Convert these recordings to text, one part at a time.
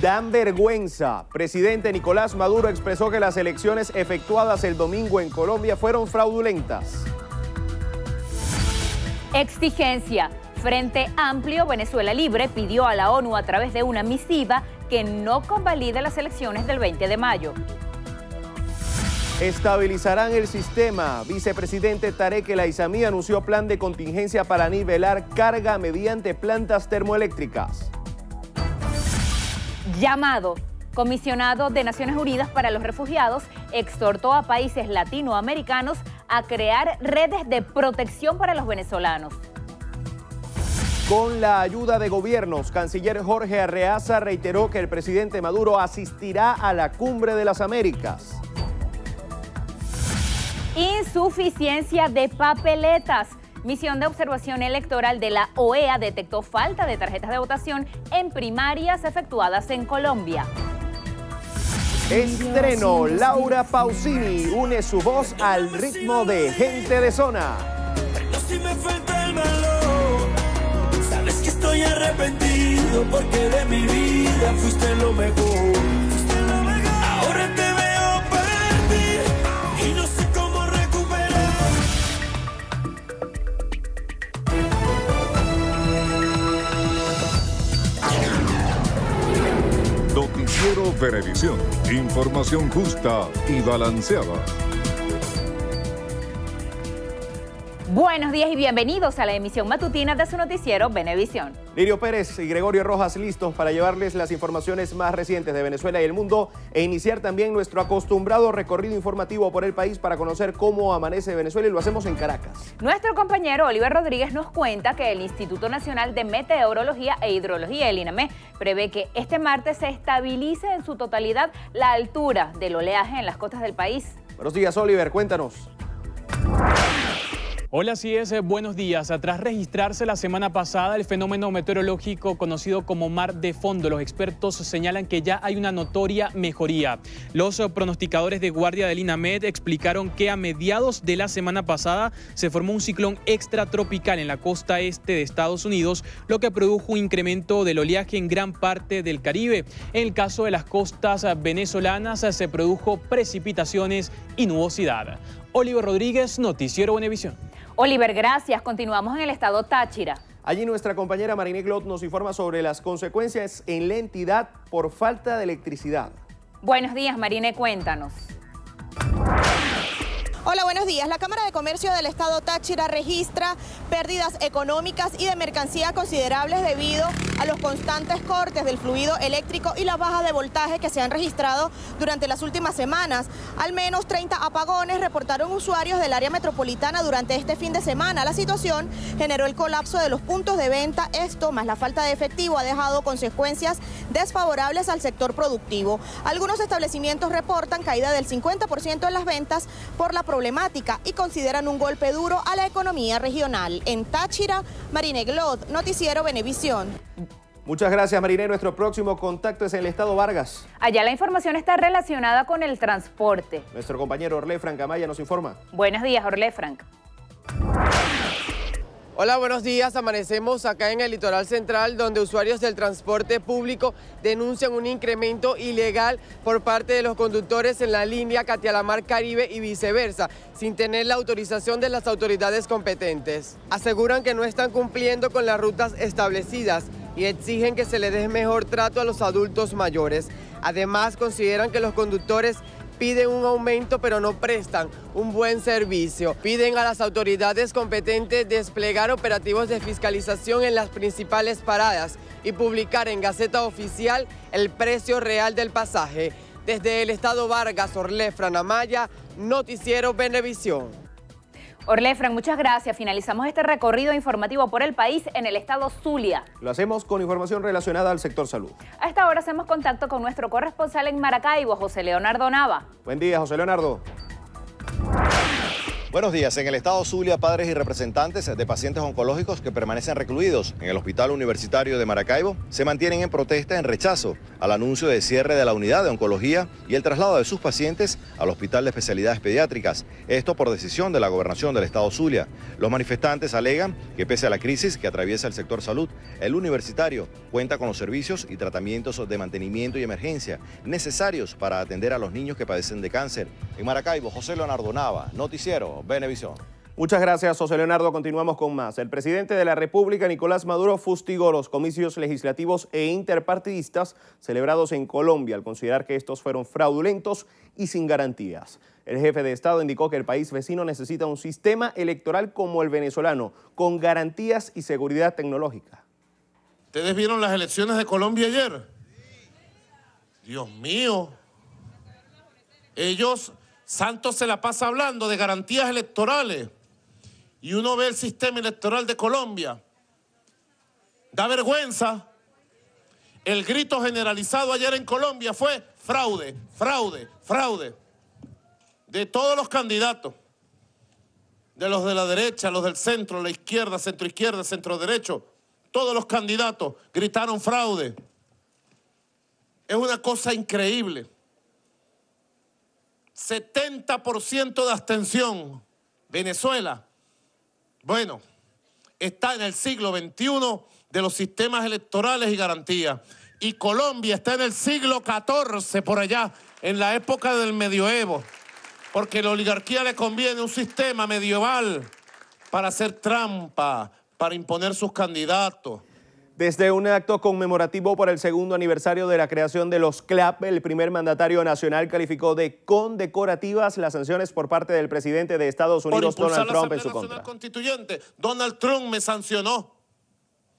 dan vergüenza. Presidente Nicolás Maduro expresó que las elecciones efectuadas el domingo en Colombia fueron fraudulentas. Exigencia. Frente Amplio Venezuela Libre pidió a la ONU a través de una misiva que no convalide las elecciones del 20 de mayo. Estabilizarán el sistema. Vicepresidente Tarek El Aizamí anunció plan de contingencia para nivelar carga mediante plantas termoeléctricas llamado comisionado de Naciones Unidas para los Refugiados, exhortó a países latinoamericanos a crear redes de protección para los venezolanos. Con la ayuda de gobiernos, canciller Jorge Arreaza reiteró que el presidente Maduro asistirá a la cumbre de las Américas. Insuficiencia de papeletas. Misión de observación electoral de la OEA detectó falta de tarjetas de votación en primarias efectuadas en Colombia. Estreno, Laura Pausini une su voz al ritmo de Gente de Zona. sabes que estoy arrepentido porque de mi vida fuiste lo mejor. Venevisión. Información justa y balanceada. Buenos días y bienvenidos a la emisión matutina de su noticiero Venevisión. Lirio Pérez y Gregorio Rojas listos para llevarles las informaciones más recientes de Venezuela y el mundo e iniciar también nuestro acostumbrado recorrido informativo por el país para conocer cómo amanece Venezuela y lo hacemos en Caracas. Nuestro compañero Oliver Rodríguez nos cuenta que el Instituto Nacional de Meteorología e Hidrología, el INAME, prevé que este martes se estabilice en su totalidad la altura del oleaje en las costas del país. Buenos días, Oliver, cuéntanos. Hola, así es. Eh, buenos días. Tras registrarse la semana pasada el fenómeno meteorológico conocido como mar de fondo, los expertos señalan que ya hay una notoria mejoría. Los pronosticadores de guardia del INAMED explicaron que a mediados de la semana pasada se formó un ciclón extratropical en la costa este de Estados Unidos, lo que produjo un incremento del oleaje en gran parte del Caribe. En el caso de las costas venezolanas se produjo precipitaciones y nubosidad. Oliver Rodríguez, Noticiero Buenavisión. Oliver, gracias. Continuamos en el estado Táchira. Allí nuestra compañera Marine Glot nos informa sobre las consecuencias en la entidad por falta de electricidad. Buenos días, Marine, cuéntanos. Hola, buenos días. La Cámara de Comercio del Estado Táchira registra pérdidas económicas y de mercancía considerables debido a los constantes cortes del fluido eléctrico y las bajas de voltaje que se han registrado durante las últimas semanas. Al menos 30 apagones reportaron usuarios del área metropolitana durante este fin de semana. La situación generó el colapso de los puntos de venta. Esto, más la falta de efectivo, ha dejado consecuencias desfavorables al sector productivo. Algunos establecimientos reportan caída del 50% en las ventas por la problemática y consideran un golpe duro a la economía regional. En Táchira, Marine Glot, Noticiero Benevisión. Muchas gracias, Marine. Nuestro próximo contacto es en el Estado Vargas. Allá la información está relacionada con el transporte. Nuestro compañero Orlé Frank Amaya nos informa. Buenos días, Orlé Frank. Hola, buenos días. Amanecemos acá en el litoral central donde usuarios del transporte público denuncian un incremento ilegal por parte de los conductores en la línea Catialamar Caribe y viceversa, sin tener la autorización de las autoridades competentes. Aseguran que no están cumpliendo con las rutas establecidas y exigen que se le dé mejor trato a los adultos mayores. Además, consideran que los conductores piden un aumento pero no prestan un buen servicio. Piden a las autoridades competentes desplegar operativos de fiscalización en las principales paradas y publicar en Gaceta Oficial el precio real del pasaje. Desde el Estado Vargas, Orlé, Franamaya, Noticiero Benevisión. Orlefran, muchas gracias. Finalizamos este recorrido informativo por el país en el estado Zulia. Lo hacemos con información relacionada al sector salud. A esta hora hacemos contacto con nuestro corresponsal en Maracaibo, José Leonardo Nava. Buen día, José Leonardo. Buenos días. En el estado Zulia, padres y representantes de pacientes oncológicos que permanecen recluidos en el Hospital Universitario de Maracaibo se mantienen en protesta en rechazo al anuncio de cierre de la unidad de oncología y el traslado de sus pacientes al Hospital de Especialidades Pediátricas. Esto por decisión de la gobernación del estado Zulia. Los manifestantes alegan que pese a la crisis que atraviesa el sector salud, el universitario cuenta con los servicios y tratamientos de mantenimiento y emergencia necesarios para atender a los niños que padecen de cáncer. En Maracaibo, José Leonardo Nava, Noticiero Benevisión. Muchas gracias, José Leonardo. Continuamos con más. El presidente de la República, Nicolás Maduro, fustigó los comicios legislativos e interpartidistas celebrados en Colombia al considerar que estos fueron fraudulentos y sin garantías. El jefe de Estado indicó que el país vecino necesita un sistema electoral como el venezolano, con garantías y seguridad tecnológica. ¿Ustedes vieron las elecciones de Colombia ayer? Dios mío. Ellos Santos se la pasa hablando de garantías electorales y uno ve el sistema electoral de Colombia. Da vergüenza. El grito generalizado ayer en Colombia fue fraude, fraude, fraude. De todos los candidatos, de los de la derecha, los del centro, la izquierda, centro izquierda, centro derecho, todos los candidatos gritaron fraude. Es una cosa increíble. 70% de abstención. Venezuela, bueno, está en el siglo XXI de los sistemas electorales y garantías. Y Colombia está en el siglo XIV, por allá, en la época del medioevo, porque la oligarquía le conviene un sistema medieval para hacer trampa, para imponer sus candidatos. Desde un acto conmemorativo por el segundo aniversario de la creación de los CLAP, el primer mandatario nacional calificó de condecorativas las sanciones por parte del presidente de Estados Unidos, Donald Trump, en su contra. Constituyente. Donald Trump me sancionó.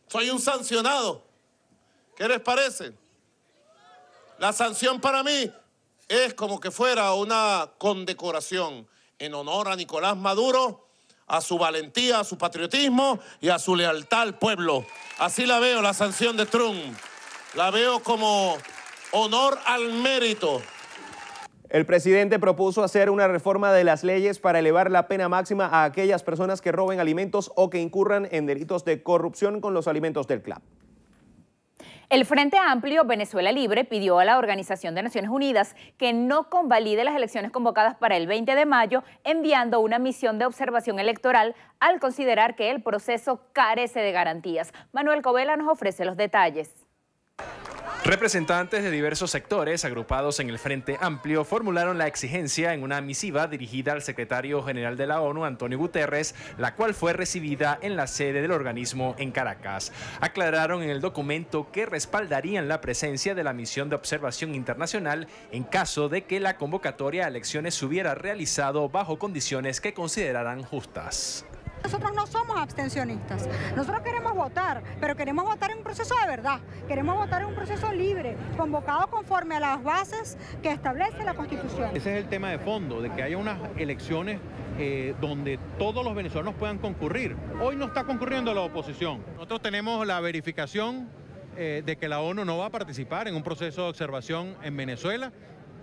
Soy un sancionado. ¿Qué les parece? La sanción para mí es como que fuera una condecoración en honor a Nicolás Maduro a su valentía, a su patriotismo y a su lealtad al pueblo. Así la veo, la sanción de Trump. La veo como honor al mérito. El presidente propuso hacer una reforma de las leyes para elevar la pena máxima a aquellas personas que roben alimentos o que incurran en delitos de corrupción con los alimentos del club. El Frente Amplio Venezuela Libre pidió a la Organización de Naciones Unidas que no convalide las elecciones convocadas para el 20 de mayo, enviando una misión de observación electoral al considerar que el proceso carece de garantías. Manuel Covela nos ofrece los detalles. Representantes de diversos sectores agrupados en el Frente Amplio formularon la exigencia en una misiva dirigida al secretario general de la ONU, Antonio Guterres, la cual fue recibida en la sede del organismo en Caracas. Aclararon en el documento que respaldarían la presencia de la misión de observación internacional en caso de que la convocatoria a elecciones se hubiera realizado bajo condiciones que consideraran justas. Nosotros no somos abstencionistas. Nosotros queremos votar, pero queremos votar en un proceso de verdad. Queremos votar en un proceso libre, convocado conforme a las bases que establece la Constitución. Ese es el tema de fondo, de que haya unas elecciones eh, donde todos los venezolanos puedan concurrir. Hoy no está concurriendo la oposición. Nosotros tenemos la verificación eh, de que la ONU no va a participar en un proceso de observación en Venezuela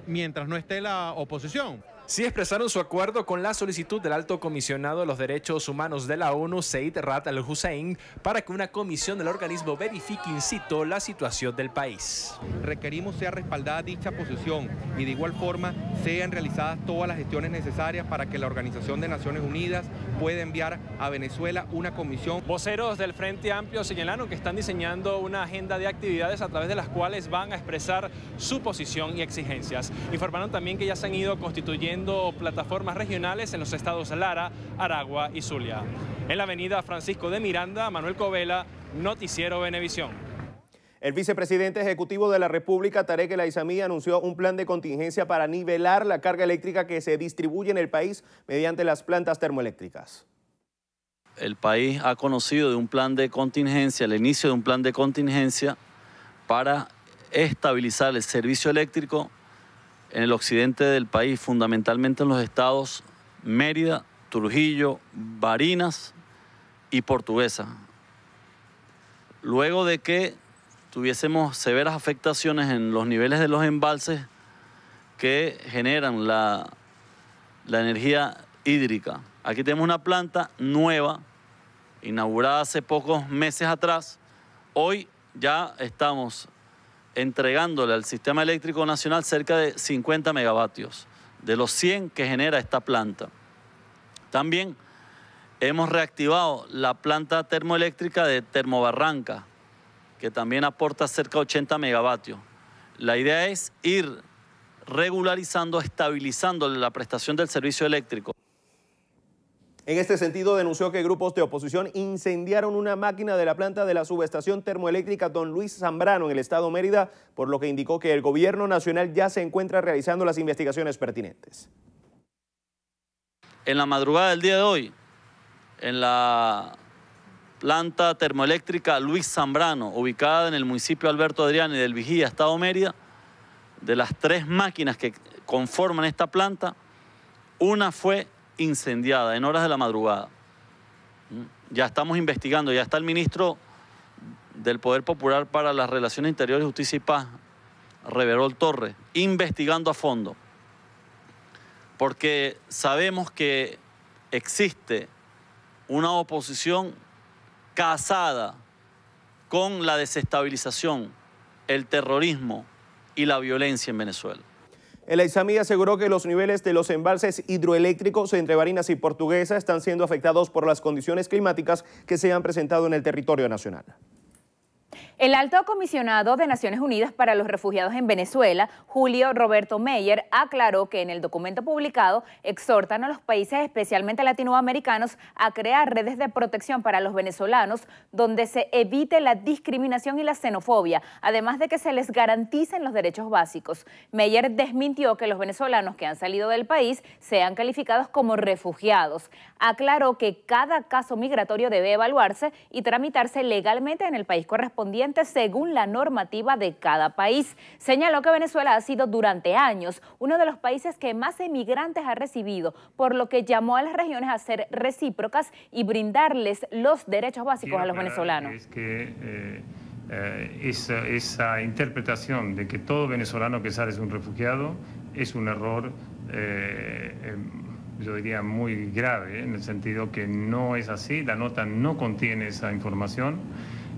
mientras no esté la oposición. Sí expresaron su acuerdo con la solicitud del alto comisionado de los derechos humanos de la ONU, Said Rat al-Hussein, para que una comisión del organismo verifique in situ la situación del país. Requerimos sea respaldada dicha posición y de igual forma sean realizadas todas las gestiones necesarias para que la Organización de Naciones Unidas pueda enviar a Venezuela una comisión. Voceros del Frente Amplio señalaron que están diseñando una agenda de actividades a través de las cuales van a expresar su posición y exigencias. Informaron también que ya se han ido constituyendo plataformas regionales en los estados Lara, Aragua y Zulia. En la avenida Francisco de Miranda, Manuel Covela, Noticiero Venevisión. El vicepresidente ejecutivo de la República, Tarek El anunció un plan de contingencia para nivelar la carga eléctrica que se distribuye en el país mediante las plantas termoeléctricas. El país ha conocido de un plan de contingencia, el inicio de un plan de contingencia para estabilizar el servicio eléctrico en el occidente del país, fundamentalmente en los estados Mérida, Trujillo, Barinas y Portuguesa. Luego de que tuviésemos severas afectaciones en los niveles de los embalses que generan la, energía hídrica. Aquí tenemos una planta nueva, inaugurada hace pocos meses atrás. Hoy ya estamos entregándole al Sistema Eléctrico Nacional cerca de 50 megavatios de los 100 que genera esta planta. También hemos reactivado la planta termoeléctrica de Termobarranca, que también aporta cerca de 80 megavatios. La idea es ir regularizando, estabilizando la prestación del servicio eléctrico. En este sentido, denunció que grupos de oposición incendiaron una máquina de la planta de la subestación termoeléctrica Don Luis Zambrano en el estado Mérida, por lo que indicó que el gobierno nacional ya se encuentra realizando las investigaciones pertinentes. En la madrugada del día de hoy, en la planta termoeléctrica Luis Zambrano, ubicada en el municipio Alberto Adrián y del Vigía, Estado Mérida, de las tres máquinas que conforman esta planta, una fue incendiada en horas de la madrugada. Mm, ya estamos investigando, ya está el ministro del Poder Popular para las Relaciones Interiores, Justicia y Paz, Reverol Torres, investigando a fondo. Porque sabemos que existe una oposición casada con la desestabilización, el terrorismo y la violencia en Venezuela. El Aizami aseguró que los niveles de los embalses hidroeléctricos entre Barinas y Portuguesa están siendo afectados por las condiciones climáticas que se han presentado en el territorio nacional. El alto comisionado de Naciones Unidas para los Refugiados en Venezuela, Julio Roberto Meyer, aclaró que en el documento publicado exhortan a los países, especialmente latinoamericanos, a crear redes de protección para los venezolanos donde se evite la discriminación y la xenofobia, además de que se les garanticen los derechos básicos. Meyer desmintió que los venezolanos que han salido del país sean calificados como refugiados. Aclaró que cada caso migratorio debe evaluarse y tramitarse legalmente en el país correspondiente según la normativa de cada país. Señaló que Venezuela ha sido durante años uno de los países que más emigrantes ha recibido, por lo que llamó a las regiones a ser recíprocas y brindarles los derechos básicos a los venezolanos. Es eh, eh, esa, interpretación de que todo venezolano que sale es un refugiado es un error, eh, em, yo diría, muy grave, en el sentido que no es así, la nota no contiene esa información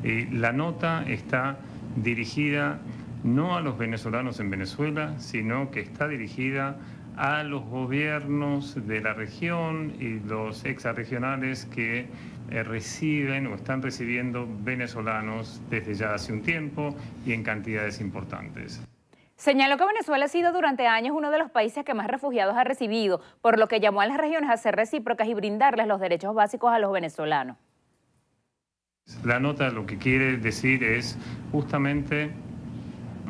la nota está dirigida no a los venezolanos en Venezuela, sino que está dirigida a los gobiernos de la región y los exarregionales que eh, reciben o están recibiendo venezolanos desde ya hace un tiempo y en cantidades importantes. Señaló que Venezuela ha sido durante años uno de los países que más refugiados ha recibido, por lo que llamó a las regiones a ser recíprocas y brindarles los derechos básicos a los venezolanos. La nota lo que quiere decir es justamente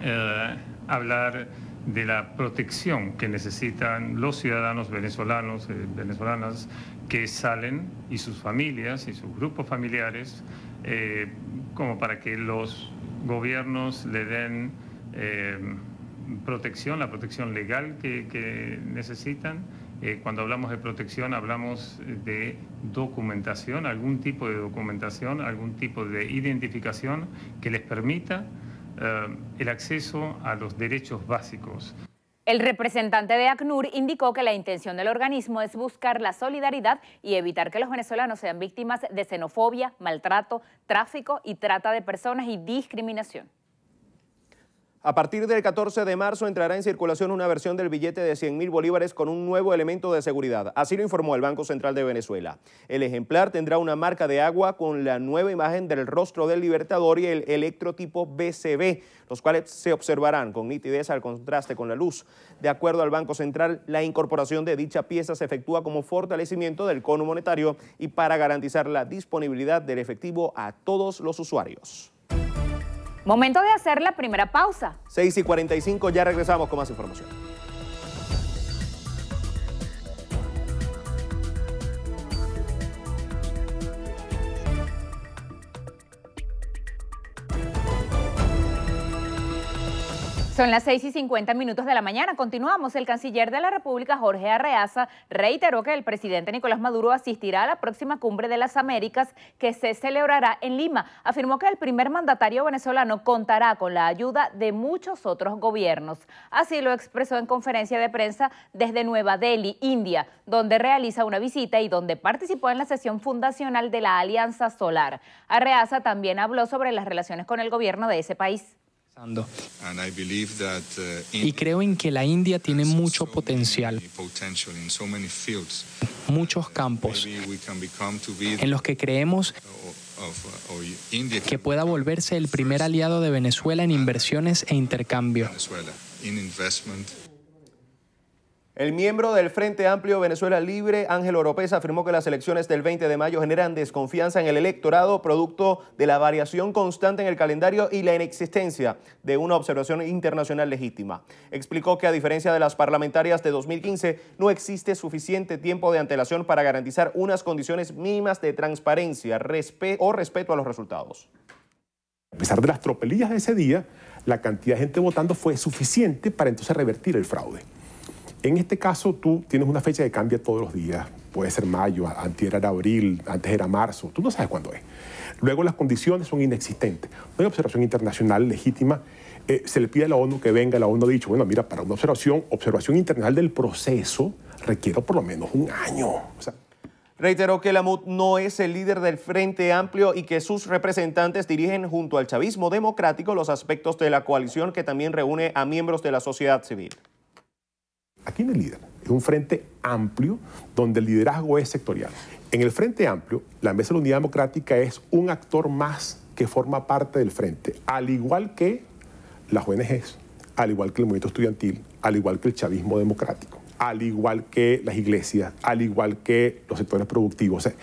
eh, hablar de la protección que necesitan los ciudadanos venezolanos, eh, venezolanas que salen y sus familias y sus grupos familiares, eh, como para que los gobiernos le den protección, la protección legal que necesitan eh, cuando hablamos de protección hablamos eh, de documentación, algún tipo de documentación, algún tipo de identificación que les permita eh, el acceso a los derechos básicos. El representante de ACNUR indicó que la intención del organismo es buscar la solidaridad y evitar que los venezolanos sean víctimas de xenofobia, maltrato, tráfico y trata de personas y discriminación. A partir del 14 de marzo entrará en circulación una versión del billete de 100 mil bolívares con un nuevo elemento de seguridad. Así lo informó el Banco Central de Venezuela. El ejemplar tendrá una marca de agua con la nueva imagen del rostro del Libertador y el electrotipo BCB, los cuales se observarán con nitidez al contraste con la luz. De acuerdo al Banco Central, la incorporación de dicha pieza se efectúa como fortalecimiento del cono monetario y para garantizar la disponibilidad del efectivo a todos los usuarios. Momento de hacer la primera pausa. 6 y 45, ya regresamos con más información. Son las 6 y 50 minutos de la mañana. Continuamos. El canciller de la República, Jorge Arreaza, reiteró que el presidente Nicolás Maduro asistirá a la próxima cumbre de las Américas que se celebrará en Lima. Afirmó que el primer mandatario venezolano contará con la ayuda de muchos otros gobiernos. Así lo expresó en conferencia de prensa desde Nueva Delhi, India, donde realiza una visita y donde participó en la sesión fundacional de la Alianza Solar. Arreaza también habló sobre las relaciones con el gobierno de ese país. Uh, y creo en que la India tiene mucho potencial, muchos campos en los que creemos uh, que pueda volverse el primer aliado de Venezuela en inversiones e intercambio. El miembro del Frente Amplio Venezuela Libre, Ángel Oropés, afirmó que las elecciones del 20 de mayo generan desconfianza en el electorado producto de la variación constante en el calendario y la inexistencia de una observación internacional legítima. Explicó que a diferencia de las parlamentarias de 2015, no existe suficiente tiempo de antelación para garantizar unas condiciones mínimas de transparencia o respeto a los resultados. A pesar de las tropelillas de ese día, la cantidad de gente votando fue suficiente para entonces revertir el fraude. En este caso, tú tienes una fecha de cambio todos los días. Puede ser mayo, antes era abril, antes era marzo. Tú no sabes cuándo es. Luego, las condiciones son inexistentes. No hay observación internacional legítima. Eh, se le pide a la ONU que venga. La ONU ha dicho, bueno, mira, para una observación, observación internal del proceso requiere por lo menos un año. Reiteró que Lamut no es el líder del Frente Amplio y que sus representantes dirigen junto al chavismo democrático los aspectos de la coalición que también reúne a miembros de la sociedad civil aquí no hay líder. Es un frente amplio donde el liderazgo es sectorial. En el frente amplio, la Mesa de la Unidad Democrática es un actor más que forma parte del frente, al igual que las ONGs, al igual que el movimiento estudiantil, al igual que el chavismo democrático, al igual que las iglesias, al igual que los sectores productivos, e,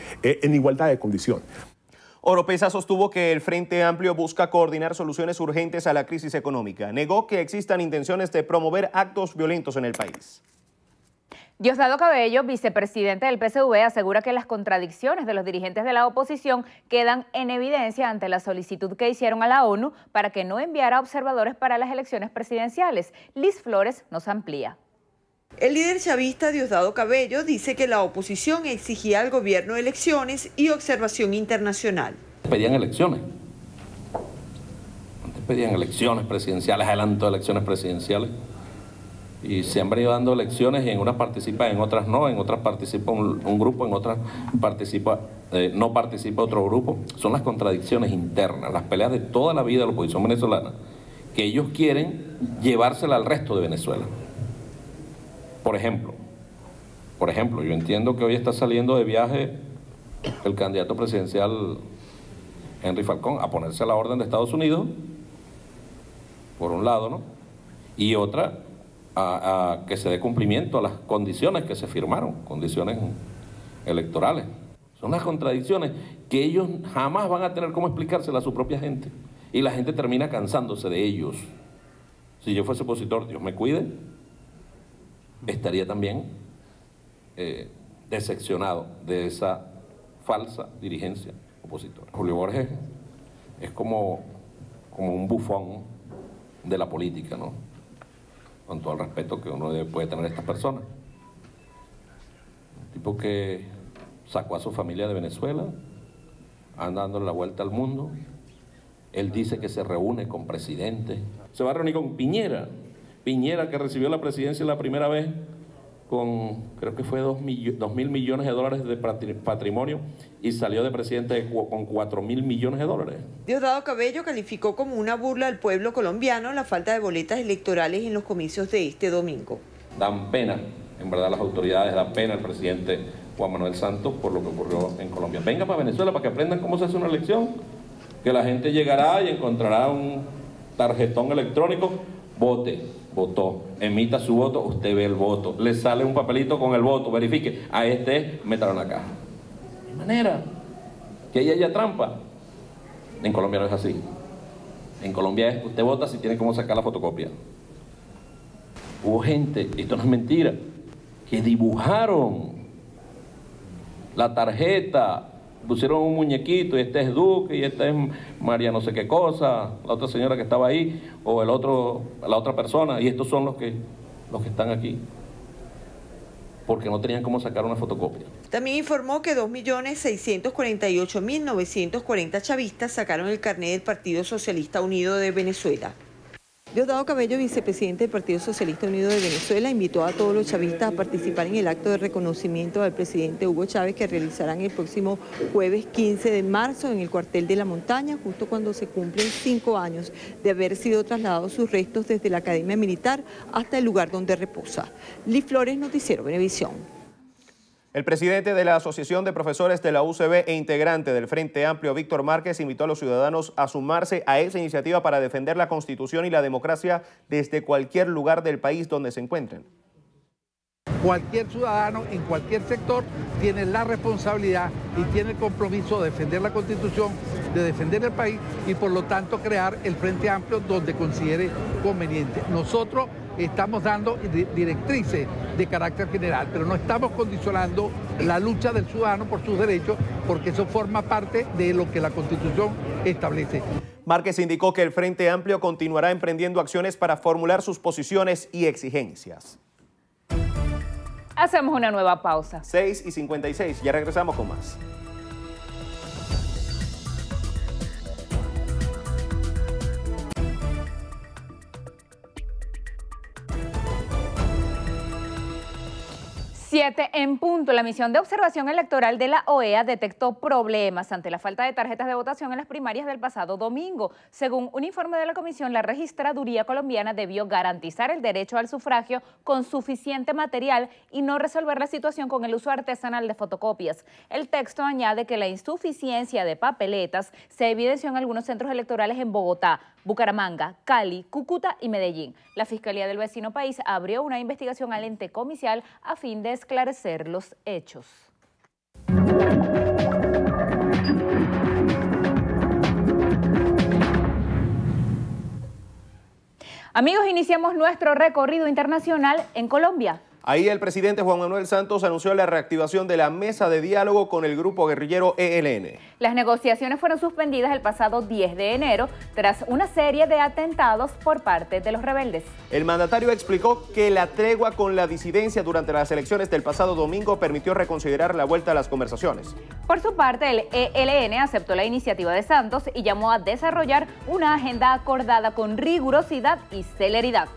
en igualdad de condiciones. Oropesa sostuvo que el Frente Amplio busca coordinar soluciones urgentes a la crisis económica. Negó que existan intenciones de promover actos violentos en el país. Diosdado Cabello, vicepresidente del PSV, asegura que las contradicciones de los dirigentes de la oposición quedan en evidencia ante la solicitud que hicieron a la ONU para que no enviara observadores para las elecciones presidenciales. Liz Flores nos amplía. El líder chavista Diosdado Cabello dice que la oposición exigía al gobierno elecciones y observación internacional. Pedían elecciones. Antes pedían elecciones presidenciales, adelanto de elecciones presidenciales. Y se han venido dando elecciones y en unas participan, en otras no, en otras participa un, grupo, en otras participa, eh, no participa otro grupo. Son las contradicciones internas, las peleas de toda la vida de la oposición venezolana, que ellos quieren llevársela al resto de Venezuela. Por ejemplo, por ejemplo, yo entiendo que hoy está saliendo de viaje el candidato presidencial Henry Falcón a ponerse a la orden de Estados Unidos, por un lado, ¿no? Y otra, a, que se dé cumplimiento a las condiciones que se firmaron, condiciones electorales. Son las contradicciones que ellos jamás van a tener cómo explicárselas a su propia gente. Y la gente termina cansándose de ellos. Si yo fuese opositor, Dios me cuide, estaría también eh, decepcionado de esa falsa dirigencia opositora. Julio Borges es como, como un bufón de la política, ¿no? Con todo el respeto que uno puede tener a estas personas. Un tipo que sacó a su familia de Venezuela, anda dándole la vuelta al mundo. Él dice que se reúne con presidente Se va a reunir con Piñera, Piñera, que recibió la presidencia la primera vez con, creo que fue 2 mil, millones de dólares de patrimonio y salió de presidente con 4 mil millones de dólares. Diosdado Cabello calificó como una burla al pueblo colombiano la falta de boletas electorales en los comicios de este domingo. Dan pena, en verdad las autoridades dan pena al presidente Juan Manuel Santos por lo que ocurrió en Colombia. Venga para Venezuela para que aprendan cómo se hace una elección, que la gente llegará y encontrará un tarjetón electrónico, vote votó. Emita su voto, usted ve el voto. Le sale un papelito con el voto, verifique. A este métalo en la caja. De manera que ahí haya trampa. En Colombia no es así. En Colombia es usted vota si tiene cómo sacar la fotocopia. Hubo gente, esto no es mentira, que dibujaron la tarjeta pusieron un muñequito y este es Duque y esta es María no sé qué cosa, la otra señora que estaba ahí o el otro, la otra persona y estos son los que, los que están aquí porque no tenían cómo sacar una fotocopia. También informó que 2.648.940 chavistas sacaron el carnet del Partido Socialista Unido de Venezuela. Diosdado Cabello, vicepresidente del Partido Socialista Unido de Venezuela, invitó a todos los chavistas a participar en el acto de reconocimiento al presidente Hugo Chávez que realizarán el próximo jueves 15 de marzo en el cuartel de la montaña, justo cuando se cumplen cinco años de haber sido trasladados sus restos desde la Academia Militar hasta el lugar donde reposa. Liz Flores, Noticiero Venevisión. El presidente de la Asociación de Profesores de la UCB e integrante del Frente Amplio, Víctor Márquez, invitó a los ciudadanos a sumarse a esa iniciativa para defender la Constitución y la democracia desde cualquier lugar del país donde se encuentren. Cualquier ciudadano en cualquier sector tiene la responsabilidad y tiene el compromiso de defender la Constitución, de defender el país y por lo tanto crear el Frente Amplio donde considere conveniente. Nosotros estamos dando directrices de carácter general, pero no estamos condicionando la lucha del ciudadano por sus derechos, porque eso forma parte de lo que la Constitución establece. Márquez indicó que el Frente Amplio continuará emprendiendo acciones para formular sus posiciones y exigencias. Hacemos una nueva pausa. 6 y 56, ya regresamos con más. 7 en punto. La misión de observación electoral de la OEA detectó problemas ante la falta de tarjetas de votación en las primarias del pasado domingo. Según un informe de la comisión, la registraduría colombiana debió garantizar el derecho al sufragio con suficiente material y no resolver la situación con el uso artesanal de fotocopias. El texto añade que la insuficiencia de papeletas se evidenció en algunos centros electorales en Bogotá, Bucaramanga, Cali, Cúcuta y Medellín. La Fiscalía del vecino país abrió una investigación al ente comicial a fin de esclarecer los hechos. Amigos, iniciamos nuestro recorrido internacional en Colombia. Ahí el presidente Juan Manuel Santos anunció la reactivación de la mesa de diálogo con el grupo guerrillero ELN. Las negociaciones fueron suspendidas el pasado 10 de enero tras una serie de atentados por parte de los rebeldes. El mandatario explicó que la tregua con la disidencia durante las elecciones del pasado domingo permitió reconsiderar la vuelta a las conversaciones. Por su parte, el ELN aceptó la iniciativa de Santos y llamó a desarrollar una agenda acordada con rigurosidad y celeridad.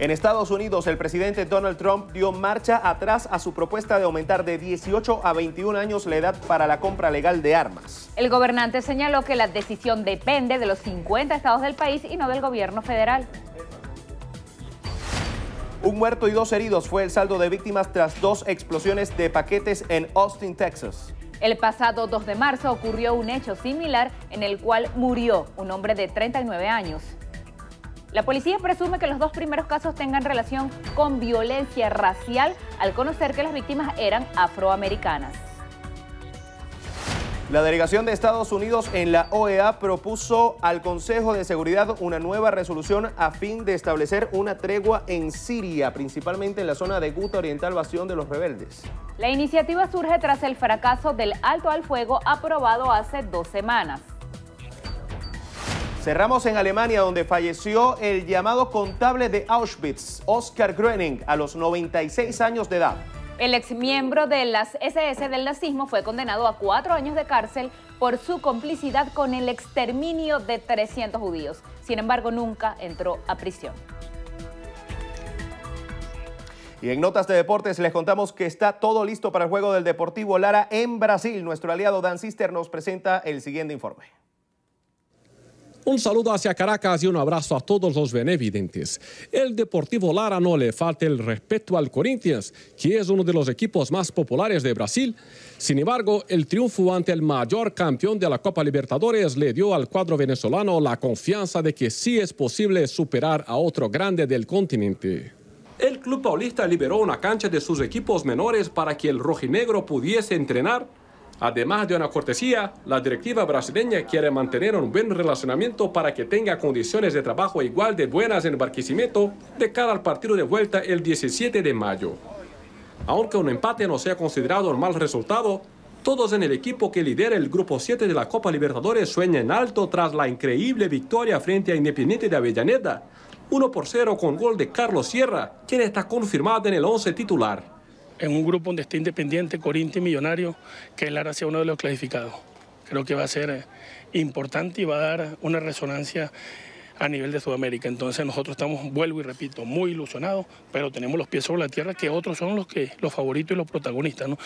En Estados Unidos, el presidente Donald Trump dio marcha atrás a su propuesta de aumentar de 18 a 21 años la edad para la compra legal de armas. El gobernante señaló que la decisión depende de los 50 estados del país y no del gobierno federal. Un muerto y dos heridos fue el saldo de víctimas tras dos explosiones de paquetes en Austin, Texas. El pasado 2 de marzo ocurrió un hecho similar en el cual murió un hombre de 39 años. La policía presume que los dos primeros casos tengan relación con violencia racial al conocer que las víctimas eran afroamericanas. La delegación de Estados Unidos en la OEA propuso al Consejo de Seguridad una nueva resolución a fin de establecer una tregua en Siria, principalmente en la zona de Guta Oriental, Bastión de los Rebeldes. La iniciativa surge tras el fracaso del alto al fuego aprobado hace dos semanas. Cerramos en Alemania, donde falleció el llamado contable de Auschwitz, Oscar Gröning, a los 96 años de edad. El exmiembro de las SS del nazismo fue condenado a cuatro años de cárcel por su complicidad con el exterminio de 300 judíos. Sin embargo, nunca entró a prisión. Y en Notas de Deportes les contamos que está todo listo para el juego del Deportivo Lara en Brasil. Nuestro aliado Dan Sister nos presenta el siguiente informe. Un saludo hacia Caracas y un abrazo a todos los benevidentes. El Deportivo Lara no le falta el respeto al Corinthians, que es uno de los equipos más populares de Brasil. Sin embargo, el triunfo ante el mayor campeón de la Copa Libertadores le dio al cuadro venezolano la confianza de que sí es posible superar a otro grande del continente. El club paulista liberó una cancha de sus equipos menores para que el rojinegro pudiese entrenar Además de una cortesía, la directiva brasileña quiere mantener un buen relacionamiento para que tenga condiciones de trabajo igual de buenas en Barquisimeto de cara al partido de vuelta el 17 de mayo. Aunque un empate no sea considerado un mal resultado, todos en el equipo que lidera el grupo 7 de la Copa Libertadores sueñan alto tras la increíble victoria frente a Independiente de Avellaneda, 1 por 0 con gol de Carlos Sierra, quien está confirmado en el 11 titular en un grupo donde está Independiente, Corinthians y Millonario, que el ara sea uno de los clasificados. Creo que va a ser eh, importante y va a dar una resonancia a nivel de Sudamérica. Entonces nosotros estamos, vuelvo y repito, muy ilusionados, pero tenemos los pies sobre la tierra, que otros son los, que, los favoritos y los protagonistas. ¿no?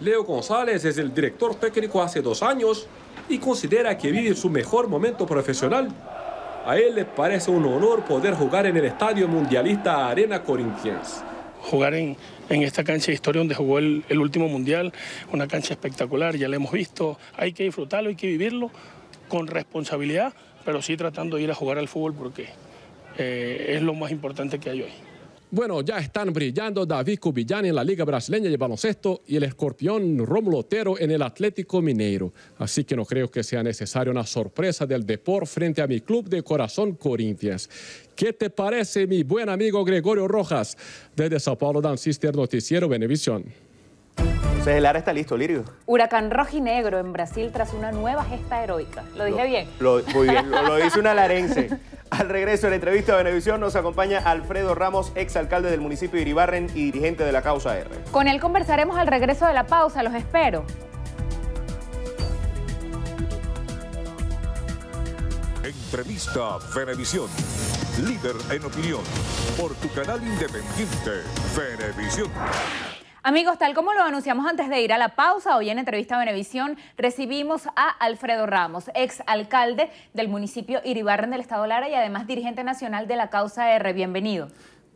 Leo González es el director técnico hace dos años y considera que vive su mejor momento profesional. A él le parece un honor poder jugar en el Estadio Mundialista Arena Corinthians jugar en, esta cancha de historia donde jugó el, último mundial, una cancha espectacular, ya la hemos visto, hay que disfrutarlo, hay que vivirlo con responsabilidad, pero sí tratando de ir a jugar al fútbol porque eh, es lo más importante que hay hoy. Bueno, ya están brillando David Cubillán en la Liga Brasileña de Baloncesto y el escorpión Romulo Otero en el Atlético Mineiro. Así que no creo que sea necesaria una sorpresa del deporte frente a mi club de corazón Corinthians. ¿Qué te parece, mi buen amigo Gregorio Rojas? Desde Sao Paulo, Dan Sister, Noticiero Benevisión. Entonces el área está listo, Lirio. Huracán Negro en Brasil tras una nueva gesta heroica. Lo dije bien. muy bien, lo, dice un una larense. Al regreso de la entrevista de Benevisión nos acompaña Alfredo Ramos, exalcalde del municipio de Iribarren y dirigente de la Causa R. Con él conversaremos al regreso de la pausa, los espero. Entrevista Venevisión, líder en opinión, por tu canal independiente, Venevisión. Amigos, tal como lo anunciamos antes de ir a la pausa, hoy en Entrevista a Benevisión recibimos a Alfredo Ramos, ex alcalde del municipio Iribarren del Estado Lara y además dirigente nacional de la causa R. Bienvenido.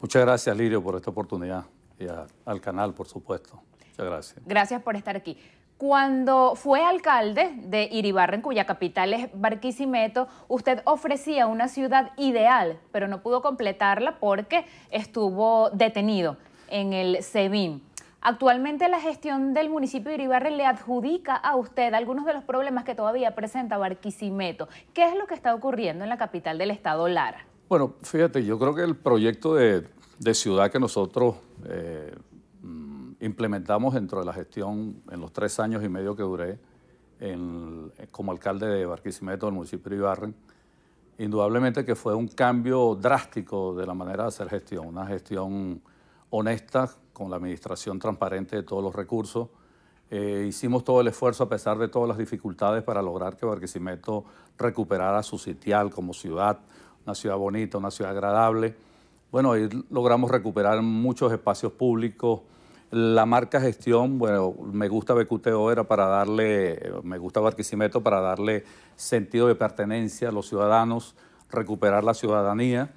Muchas gracias, Lirio, por esta oportunidad y al canal, por supuesto. Muchas gracias. Gracias por estar aquí. Cuando fue alcalde de Iribarren, cuya capital es Barquisimeto, usted ofrecía una ciudad ideal, pero no pudo completarla porque estuvo detenido en el SEBIN. Actualmente la gestión del municipio de Iribarren le adjudica a usted algunos de los problemas que todavía presenta Barquisimeto. ¿Qué es lo que está ocurriendo en la capital del estado Lara? Bueno, fíjate, yo creo que el proyecto de, ciudad que nosotros eh, mm, implementamos dentro de la gestión en los tres años y medio que duré como alcalde de Barquisimeto del municipio de Iribarren, indudablemente que fue un cambio drástico de la manera de hacer gestión, una gestión honesta, con la administración transparente de todos los recursos. Eh, hicimos todo el esfuerzo a pesar de todas las dificultades para lograr que Barquisimeto recuperara su sitial como ciudad, una ciudad bonita, una ciudad agradable. Bueno, ahí logramos recuperar muchos espacios públicos. La marca gestión, bueno, me gusta BQTO era para darle, me gusta Barquisimeto para darle sentido de pertenencia a los ciudadanos, recuperar la ciudadanía.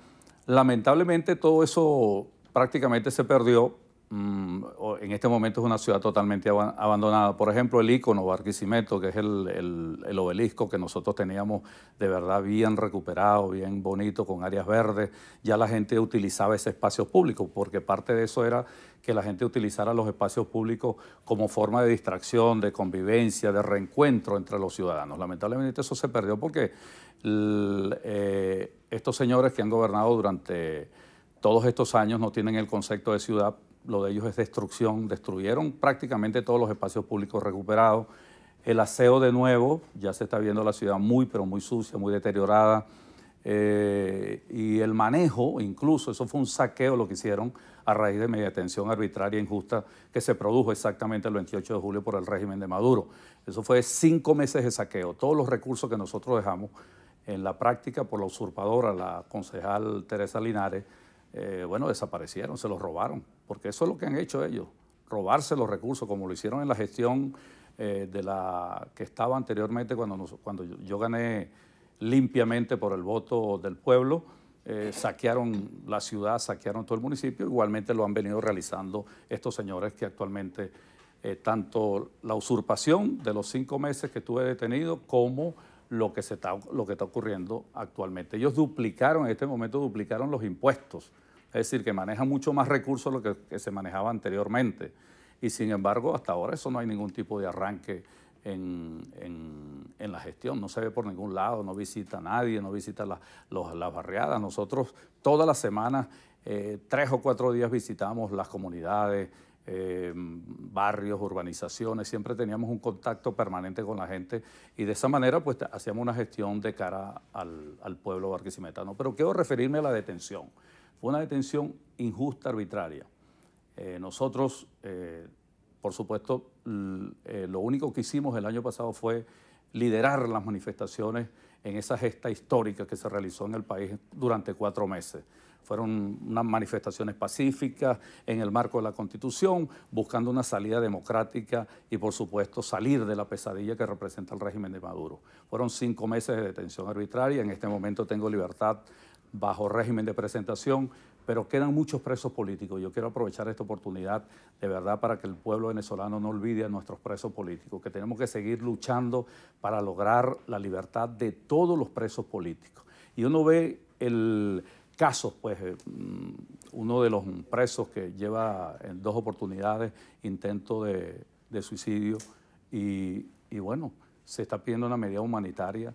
Lamentablemente todo eso prácticamente se perdió. Mm, en este momento es una ciudad totalmente abandonada. Por ejemplo, el ícono Barquisimeto, que es el, obelisco que nosotros teníamos de verdad bien recuperado, bien bonito, con áreas verdes, ya la gente utilizaba ese espacio público, porque parte de eso era que la gente utilizara los espacios públicos como forma de distracción, de convivencia, de reencuentro entre los ciudadanos. Lamentablemente eso se perdió porque eh, estos señores que han gobernado durante todos estos años no tienen el concepto de ciudad, lo de ellos es destrucción, destruyeron prácticamente todos los espacios públicos recuperados, el aseo de nuevo, ya se está viendo la ciudad muy, pero muy sucia, muy deteriorada, eh, y el manejo, incluso, eso fue un saqueo lo que hicieron a raíz de media detención arbitraria e injusta que se produjo exactamente el 28 de julio por el régimen de Maduro. Eso fue cinco meses de saqueo. Todos los recursos que nosotros dejamos en la práctica por la usurpadora, la concejal Teresa Linares, eh, bueno, desaparecieron, se los robaron, porque eso es lo que han hecho ellos, robarse los recursos, como lo hicieron en la gestión eh, de la que estaba anteriormente cuando, cuando yo, gané limpiamente por el voto del pueblo. Eh, saquearon la ciudad, saquearon todo el municipio, igualmente lo han venido realizando estos señores que actualmente tanto la usurpación de los cinco meses que estuve detenido como lo que, se está, lo que está ocurriendo actualmente. Ellos duplicaron, en este momento duplicaron los impuestos es decir, que maneja mucho más recursos de lo que, se manejaba anteriormente. Y sin embargo, hasta ahora eso no hay ningún tipo de arranque en, la gestión, no se ve por ningún lado, no visita a nadie, no visita las barriadas. Nosotros todas las semanas, eh, tres o cuatro días visitamos las comunidades, eh, barrios, urbanizaciones, siempre teníamos un contacto permanente con la gente y de esa manera pues hacíamos una gestión de cara al, al pueblo barquisimetano. Pero quiero referirme a la detención una detención injusta, arbitraria. Eh, nosotros, eh, por supuesto, eh, lo único que hicimos el año pasado fue liderar las manifestaciones en esa gesta histórica que se realizó en el país durante cuatro meses. Fueron unas manifestaciones pacíficas en el marco de la Constitución, buscando una salida democrática y, por supuesto, salir de la pesadilla que representa el régimen de Maduro. Fueron cinco meses de detención arbitraria. En este momento tengo libertad bajo régimen de presentación, pero quedan muchos presos políticos. Yo quiero aprovechar esta oportunidad de verdad para que el pueblo venezolano no olvide a nuestros presos políticos, que tenemos que seguir luchando para lograr la libertad de todos los presos políticos. Y uno ve el caso, pues eh, mm, uno de los presos que lleva en dos oportunidades intento de, suicidio y, y bueno, se está pidiendo una medida humanitaria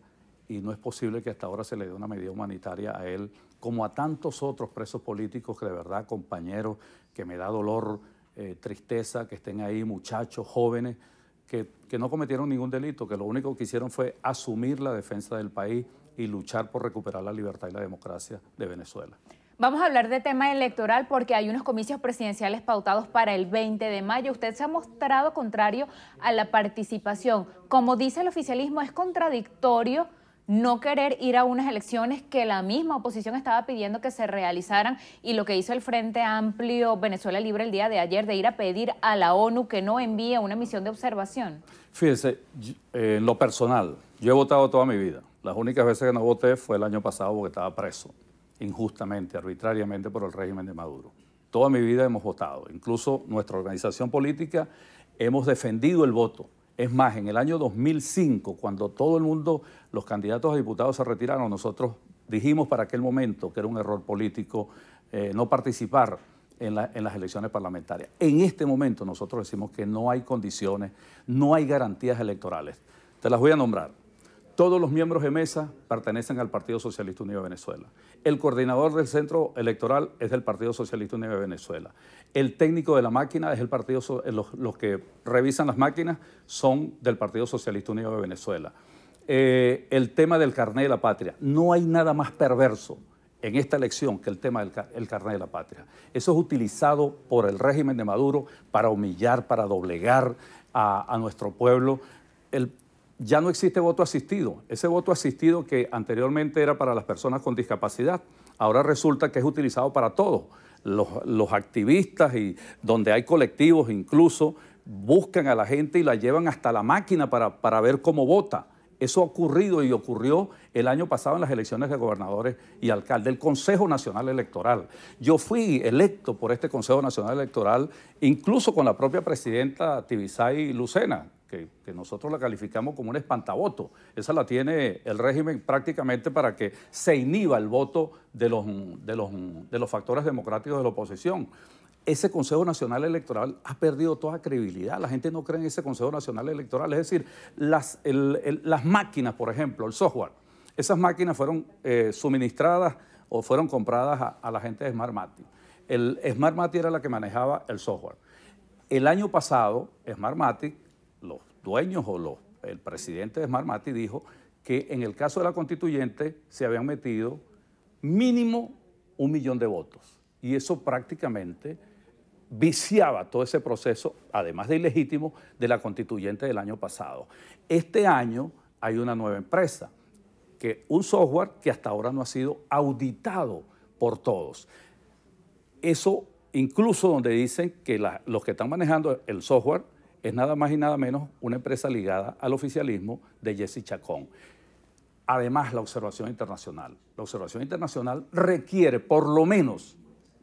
y no es posible que hasta ahora se le dé una medida humanitaria a él, como a tantos otros presos políticos que de verdad, compañeros, que me da dolor, eh, tristeza, que estén ahí muchachos, jóvenes, que, que no cometieron ningún delito, que lo único que hicieron fue asumir la defensa del país y luchar por recuperar la libertad y la democracia de Venezuela. Vamos a hablar de tema electoral porque hay unos comicios presidenciales pautados para el 20 de mayo. Usted se ha mostrado contrario a la participación. Como dice el oficialismo, es contradictorio no querer ir a unas elecciones que la misma oposición estaba pidiendo que se realizaran y lo que hizo el Frente Amplio Venezuela Libre el día de ayer de ir a pedir a la ONU que no envíe una misión de observación? Fíjese, eh, en lo personal, yo he votado toda mi vida. Las únicas veces que no voté fue el año pasado porque estaba preso, injustamente, arbitrariamente por el régimen de Maduro. Toda mi vida hemos votado, incluso nuestra organización política hemos defendido el voto es más, en el año 2005, cuando todo el mundo, los candidatos a diputados se retiraron, nosotros dijimos para aquel momento que era un error político eh, no participar en, las elecciones parlamentarias. En este momento nosotros decimos que no hay condiciones, no hay garantías electorales. Te las voy a nombrar. Todos los miembros de mesa pertenecen al Partido Socialista Unido de Venezuela. El coordinador del centro electoral es del Partido Socialista Unido de Venezuela. El técnico de la máquina es el Partido eh, los, que revisan las máquinas son del Partido Socialista Unido de Venezuela. Eh, el tema del carné de la patria. No hay nada más perverso en esta elección que el tema del carnet de la patria. Eso es utilizado por el régimen de Maduro para humillar, para doblegar a, a nuestro pueblo. El ya no existe voto asistido. Ese voto asistido que anteriormente era para las personas con discapacidad, ahora resulta que es utilizado para todos. Los, activistas y donde hay colectivos incluso buscan a la gente y la llevan hasta la máquina para, para ver cómo vota. Eso ha ocurrido y ocurrió el año pasado en las elecciones de gobernadores y alcaldes del Consejo Nacional Electoral. Yo fui electo por este Consejo Nacional Electoral, incluso con la propia presidenta Tibisay Lucena, que, nosotros la calificamos como un espantaboto. Esa la tiene el régimen prácticamente para que se inhiba el voto de los, de los, factores democráticos de la oposición. Ese Consejo Nacional Electoral ha perdido toda credibilidad. La gente no cree en ese Consejo Nacional Electoral. Es decir, las, las máquinas, por ejemplo, el software, esas máquinas fueron eh, suministradas o fueron compradas a, a la gente de Smartmatic. El Smartmatic era la que manejaba el software. El año pasado, Smartmatic los dueños o los, el presidente de smartmati dijo que en el caso de la constituyente se habían metido mínimo un millón de votos. Y eso prácticamente viciaba todo ese proceso, además de ilegítimo, de la constituyente del año pasado. Este año hay una nueva empresa, que un software que hasta ahora no ha sido auditado por todos. Eso incluso donde dicen que los que están manejando el software es nada más y nada menos una empresa ligada al oficialismo de Jesse Chacón. Además, la observación internacional. La observación internacional requiere por lo menos,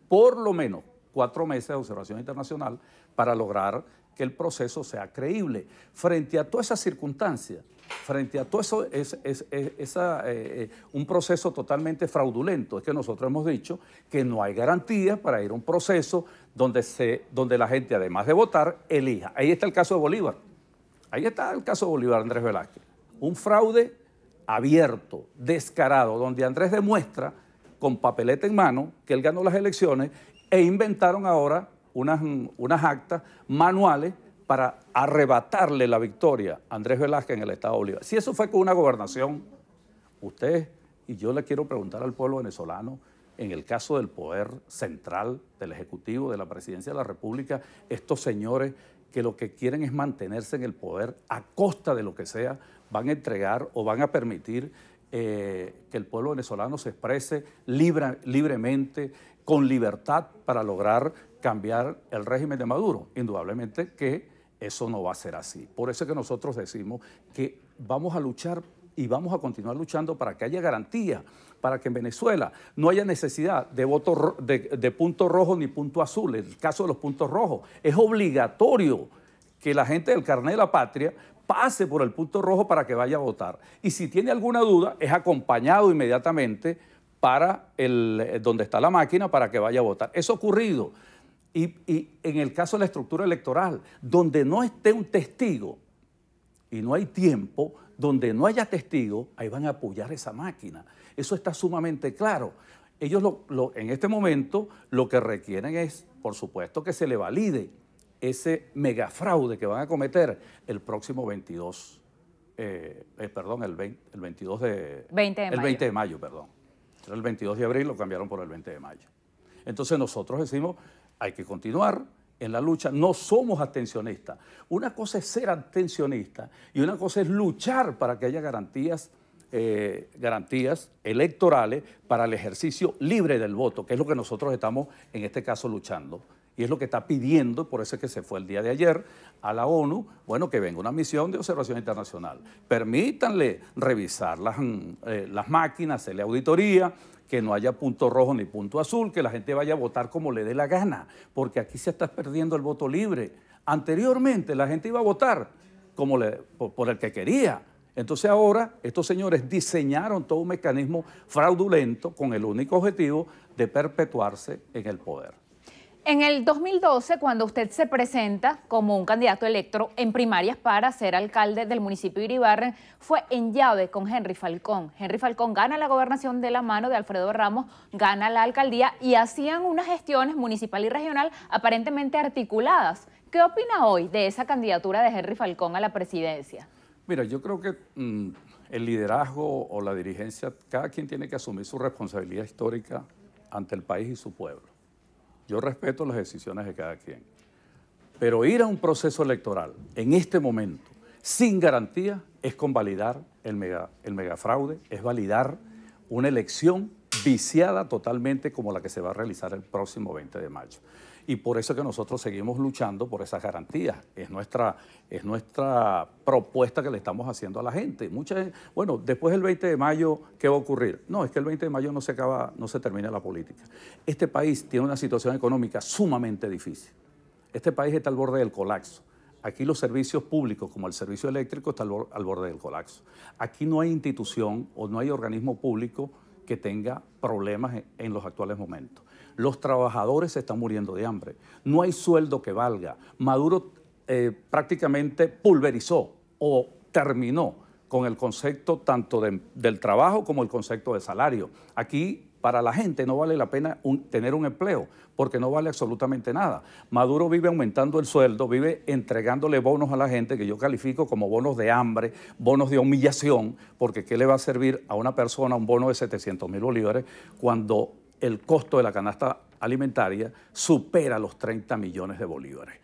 por lo menos, cuatro meses de observación internacional para lograr que el proceso sea creíble. Frente a todas esas circunstancias, frente a todo eso, es, es, eh, eh, un proceso totalmente fraudulento. Es que nosotros hemos dicho que no hay garantías para ir a un proceso donde, se, donde la gente, además de votar, elija. Ahí está el caso de Bolívar. Ahí está el caso de Bolívar Andrés Velázquez. Un fraude abierto, descarado, donde Andrés demuestra con papeleta en mano que él ganó las elecciones e inventaron ahora unas, unas actas manuales para arrebatarle la victoria a Andrés Velázquez en el Estado de Bolívar. Si eso fue con una gobernación, ustedes, y yo le quiero preguntar al pueblo venezolano, en el caso del poder central del Ejecutivo, de la Presidencia de la República, estos señores que lo que quieren es mantenerse en el poder a costa de lo que sea, van a entregar o van a permitir eh, que el pueblo venezolano se exprese libremente, con libertad, para lograr cambiar el régimen de Maduro. Indudablemente que eso no va a ser así. Por eso es que nosotros decimos que vamos a luchar y vamos a continuar luchando para que haya garantía, para que en Venezuela no haya necesidad de, voto de, punto rojo ni punto azul. En el caso de los puntos rojos, es obligatorio que la gente del carnet de la patria pase por el punto rojo para que vaya a votar. Y si tiene alguna duda, es acompañado inmediatamente para el, eh, donde está la máquina para que vaya a votar. Eso ocurrido y, en el caso de la estructura electoral, donde no esté un testigo y no hay tiempo, donde no haya testigo, ahí van a apoyar esa máquina. Eso está sumamente claro. Ellos en este momento lo que requieren es, por supuesto, que se le valide ese megafraude que van a cometer el próximo 22, eh, eh, perdón, el, 20, el 22 de, 20 el 20 de mayo, perdón. el 22 de abril, lo cambiaron por el 20 de mayo. Entonces nosotros decimos, hay que continuar en la lucha. No somos atencionistas. Una cosa es ser atencionista y una cosa es luchar para que haya garantías. Eh, garantías electorales para el ejercicio libre del voto, que es lo que nosotros estamos en este caso luchando. Y es lo que está pidiendo, por eso es que se fue el día de ayer a la ONU, bueno, que venga una misión de observación internacional. Permítanle revisar las, mm, eh, las máquinas, hacerle auditoría, que no haya punto rojo ni punto azul, que la gente vaya a votar como le dé la gana, porque aquí se está perdiendo el voto libre. Anteriormente la gente iba a votar como le, por, por el que quería. Entonces ahora estos señores diseñaron todo un mecanismo fraudulento con el único objetivo de perpetuarse en el poder. En el 2012, cuando usted se presenta como un candidato electo en primarias para ser alcalde del municipio de Iribarren, fue en llave con Henry Falcón. Henry Falcón gana la gobernación de la mano de Alfredo Ramos, gana la alcaldía y hacían unas gestiones municipal y regional aparentemente articuladas. ¿Qué opina hoy de esa candidatura de Henry Falcón a la presidencia? Mira, yo creo que mm, el liderazgo o la dirigencia, cada quien tiene que asumir su responsabilidad histórica ante el país y su pueblo yo respeto las decisiones de cada quien. Pero ir a un proceso electoral en este momento sin garantía es convalidar el, mega, el megafraude, es validar una elección viciada totalmente como la que se va a realizar el próximo 20 de mayo y por eso es que nosotros seguimos luchando por esas garantías. Es nuestra, es nuestra propuesta que le estamos haciendo a la gente. bueno, después del 20 de mayo, ¿qué va a ocurrir? No, es que el 20 de mayo no se acaba, no se termina la política. Este país tiene una situación económica sumamente difícil. Este país está al borde del colapso. Aquí los servicios públicos, como el servicio eléctrico, están al borde del colapso. Aquí no hay institución o no hay organismo público que tenga problemas en los actuales momentos. Los trabajadores se están muriendo de hambre. No hay sueldo que valga. Maduro eh, prácticamente pulverizó o terminó con el concepto tanto del trabajo como el concepto de salario. Aquí para la gente no vale la pena tener un empleo porque no vale absolutamente nada. Maduro vive aumentando el sueldo, vive entregándole bonos a la gente que yo califico como bonos de hambre, bonos de humillación, porque ¿qué le va a servir a una persona un bono de 700 mil bolívares cuando el costo de la canasta alimentaria supera los 30 millones de bolívares.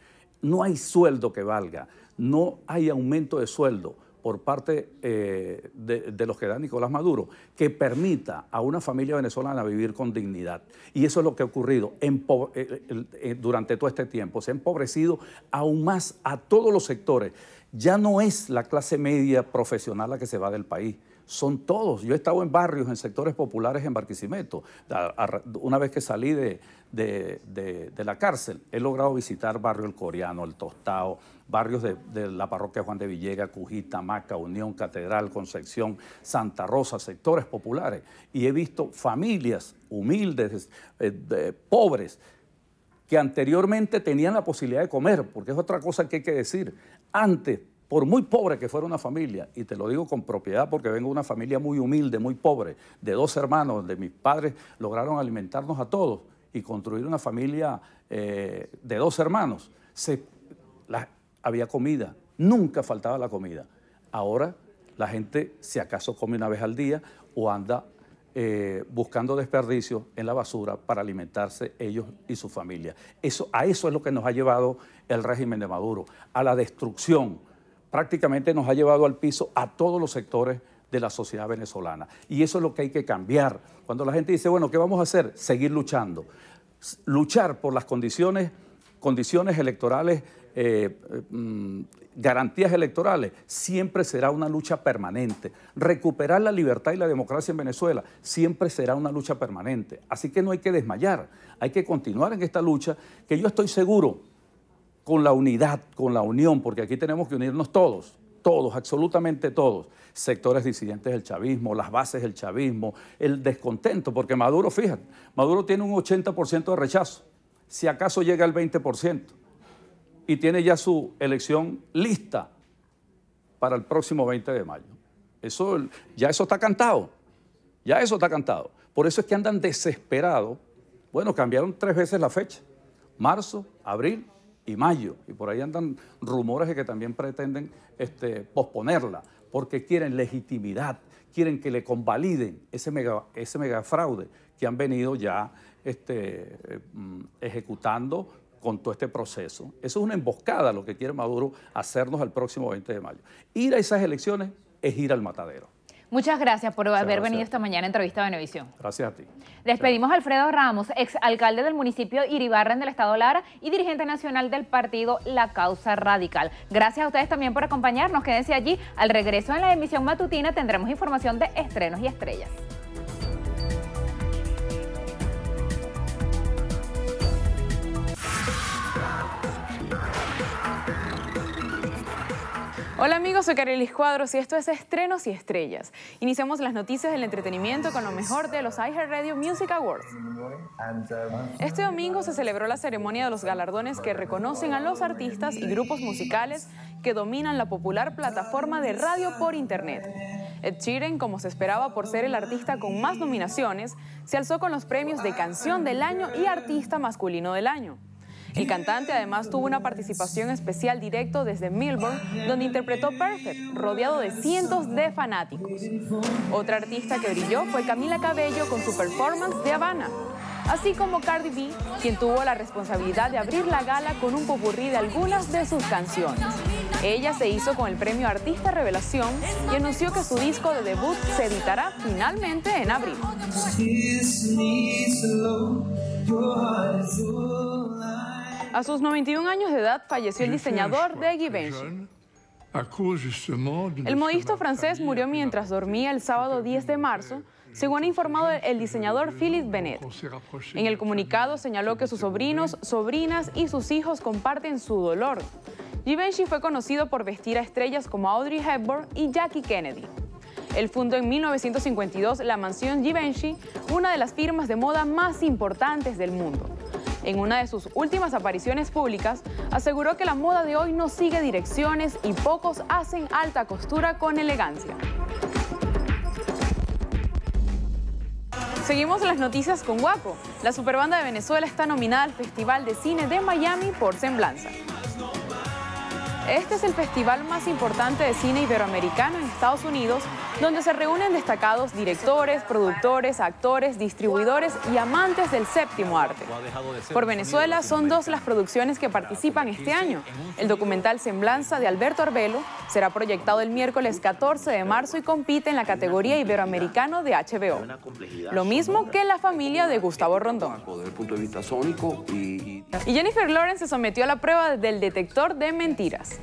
No hay sueldo que valga, no hay aumento de sueldo por parte eh, de, de, los que da Nicolás Maduro, que permita a una familia venezolana vivir con dignidad. Y eso es lo que ha ocurrido eh, eh, durante todo este tiempo. Se ha empobrecido aún más a todos los sectores. Ya no es la clase media profesional la que se va del país son todos. Yo he estado en barrios, en sectores populares en Barquisimeto. Una vez que salí de, la cárcel, he logrado visitar barrio El Coreano, El Tostado, barrios de, la parroquia Juan de Villega, Cujita, Maca, Unión, Catedral, Concepción, Santa Rosa, sectores populares. Y he visto familias humildes, eh, de pobres, que anteriormente tenían la posibilidad de comer, porque es otra cosa que hay que decir. Antes por muy pobre que fuera una familia, y te lo digo con propiedad porque vengo de una familia muy humilde, muy pobre, de dos hermanos, de mis padres, lograron alimentarnos a todos y construir una familia eh, de dos hermanos. había comida, nunca faltaba la comida. Ahora la gente, si acaso, come una vez al día o anda eh, buscando desperdicios en la basura para alimentarse ellos y su familia. Eso, a eso es lo que nos ha llevado el régimen de Maduro, a la destrucción prácticamente nos ha llevado al piso a todos los sectores de la sociedad venezolana. Y eso es lo que hay que cambiar. Cuando la gente dice, bueno, ¿qué vamos a hacer? Seguir luchando. Luchar por las condiciones, condiciones electorales, eh, mm, garantías electorales, siempre será una lucha permanente. Recuperar la libertad y la democracia en Venezuela siempre será una lucha permanente. Así que no hay que desmayar, hay que continuar en esta lucha que yo estoy seguro con la unidad, con la unión, porque aquí tenemos que unirnos todos, todos, absolutamente todos, sectores disidentes del chavismo, las bases del chavismo, el descontento, porque Maduro, fíjate, Maduro tiene un 80% de rechazo, si acaso llega al 20%, y tiene ya su elección lista para el próximo 20 de mayo. Eso, ya eso está cantado, ya eso está cantado. Por eso es que andan desesperados. Bueno, cambiaron tres veces la fecha, marzo, abril y mayo. Y por ahí andan rumores de que también pretenden este, posponerla, porque quieren legitimidad, quieren que le convaliden ese mega, ese megafraude que han venido ya este, mm, ejecutando con todo este proceso. Eso es una emboscada lo que quiere Maduro hacernos el próximo 20 de mayo. Ir a esas elecciones es ir al matadero. Muchas gracias por haber venido esta mañana a entrevista de Benevisión. Gracias a ti. Despedimos a Alfredo Ramos, ex alcalde del municipio Iribarren del Estado Lara y dirigente nacional del partido La Causa Radical. Gracias a ustedes también por acompañarnos. Quédense allí. Al regreso en la emisión matutina tendremos información de estrenos y estrellas. Hola amigos, soy Carelis Cuadros y esto es Estrenos y Estrellas. Iniciamos las noticias del entretenimiento con lo mejor de los Radio Music Awards. Este domingo se celebró la ceremonia de los galardones que reconocen a los artistas y grupos musicales que dominan la popular plataforma de radio por internet. Ed Sheeran, como se esperaba por ser el artista con más nominaciones, se alzó con los premios de Canción del Año y Artista Masculino del Año. El cantante además tuvo una participación especial directo desde Melbourne, donde interpretó Perfect, rodeado de cientos de fanáticos. Otra artista que brilló fue Camila Cabello con su performance de Habana, así como Cardi B, quien tuvo la responsabilidad de abrir la gala con un popurrí de algunas de sus canciones. Ella se hizo con el premio Artista Revelación y anunció que su disco de debut se editará finalmente en abril. A sus 91 años de edad falleció el diseñador de Givenchy. El modisto francés murió mientras dormía el sábado 10 de marzo, según ha informado el diseñador Philippe Bennett. En el comunicado señaló que sus sobrinos, sobrinas y sus hijos comparten su dolor. Givenchy fue conocido por vestir a estrellas como Audrey Hepburn y Jackie Kennedy. El fundó en 1952 la mansión Givenchy, una de las firmas de moda más importantes del mundo en una de sus últimas apariciones públicas, aseguró que la moda de hoy no sigue direcciones y pocos hacen alta costura con elegancia. Seguimos las noticias con Guapo. La superbanda de Venezuela está nominada al Festival de Cine de Miami por Semblanza. Este es el festival más importante de cine iberoamericano en Estados Unidos donde se reúnen destacados directores, productores, actores, distribuidores y amantes del séptimo arte. Por Venezuela son dos las producciones que participan este año. El documental Semblanza de Alberto Arbelo será proyectado el miércoles 14 de marzo y compite en la categoría Iberoamericano de HBO. Lo mismo que la familia de Gustavo Rondón. Y Jennifer Lawrence se sometió a la prueba del detector de mentiras.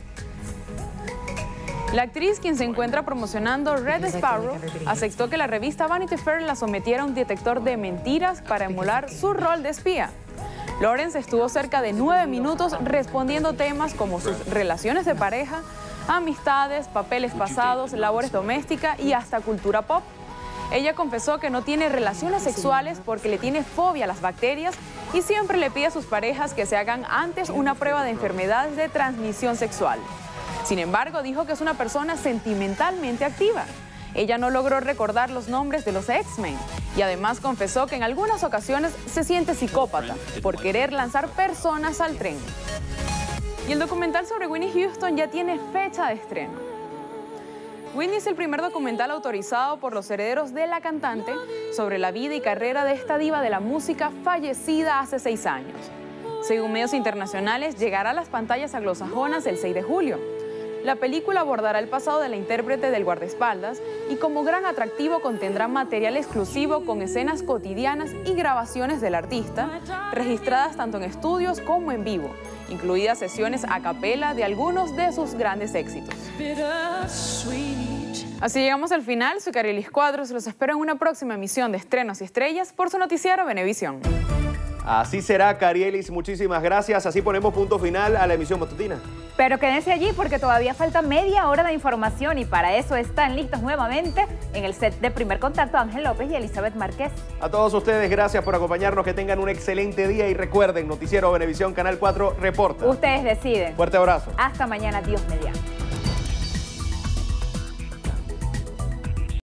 La actriz, quien se encuentra promocionando Red Sparrow, aceptó que la revista Vanity Fair la sometiera a un detector de mentiras para emular su rol de espía. Lawrence estuvo cerca de nueve minutos respondiendo temas como sus relaciones de pareja, amistades, papeles pasados, labores domésticas y hasta cultura pop. Ella confesó que no tiene relaciones sexuales porque le tiene fobia a las bacterias y siempre le pide a sus parejas que se hagan antes una prueba de enfermedades de transmisión sexual. Sin embargo, dijo que es una persona sentimentalmente activa. Ella no logró recordar los nombres de los X-Men y además confesó que en algunas ocasiones se siente psicópata por querer lanzar personas al tren. Y el documental sobre Winnie Houston ya tiene fecha de estreno. Winnie es el primer documental autorizado por los herederos de la cantante sobre la vida y carrera de esta diva de la música fallecida hace seis años. Según medios internacionales, llegará a las pantallas anglosajonas el 6 de julio. La película abordará el pasado de la intérprete del guardaespaldas y como gran atractivo contendrá material exclusivo con escenas cotidianas y grabaciones del artista, registradas tanto en estudios como en vivo, incluidas sesiones a capela de algunos de sus grandes éxitos. Así llegamos al final, soy Carilis Cuadros, los espero en una próxima emisión de Estrenos y Estrellas por su noticiero Venevisión. Así será, Carielis. Muchísimas gracias. Así ponemos punto final a la emisión matutina. Pero quédense allí porque todavía falta media hora de información y para eso están listos nuevamente en el set de Primer Contacto Ángel López y Elizabeth Márquez. A todos ustedes, gracias por acompañarnos, que tengan un excelente día y recuerden, Noticiero Benevisión Canal 4 reporta. Ustedes deciden. Fuerte abrazo. Hasta mañana, Dios media.